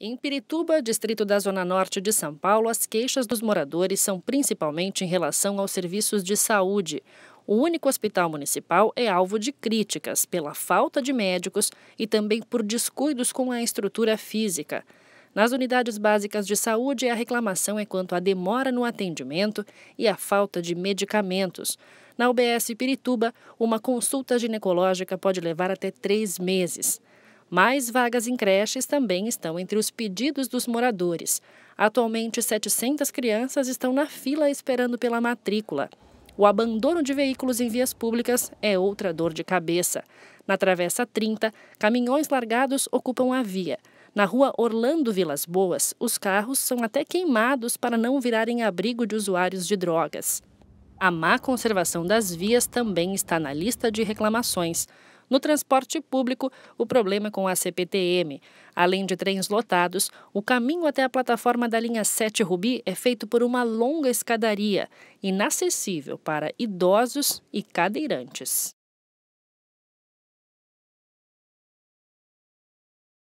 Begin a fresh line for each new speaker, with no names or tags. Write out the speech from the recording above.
Em Pirituba, distrito da Zona Norte de São Paulo, as queixas dos moradores são principalmente em relação aos serviços de saúde. O único hospital municipal é alvo de críticas pela falta de médicos e também por descuidos com a estrutura física. Nas unidades básicas de saúde, a reclamação é quanto à demora no atendimento e à falta de medicamentos. Na UBS Pirituba, uma consulta ginecológica pode levar até três meses. Mais vagas em creches também estão entre os pedidos dos moradores. Atualmente, 700 crianças estão na fila esperando pela matrícula. O abandono de veículos em vias públicas é outra dor de cabeça. Na Travessa 30, caminhões largados ocupam a via. Na rua Orlando Vilas Boas, os carros são até queimados para não virarem abrigo de usuários de drogas. A má conservação das vias também está na lista de reclamações. No transporte público, o problema é com a CPTM. Além de trens lotados, o caminho até a plataforma da linha 7 Rubi é feito por uma longa escadaria, inacessível para idosos e cadeirantes.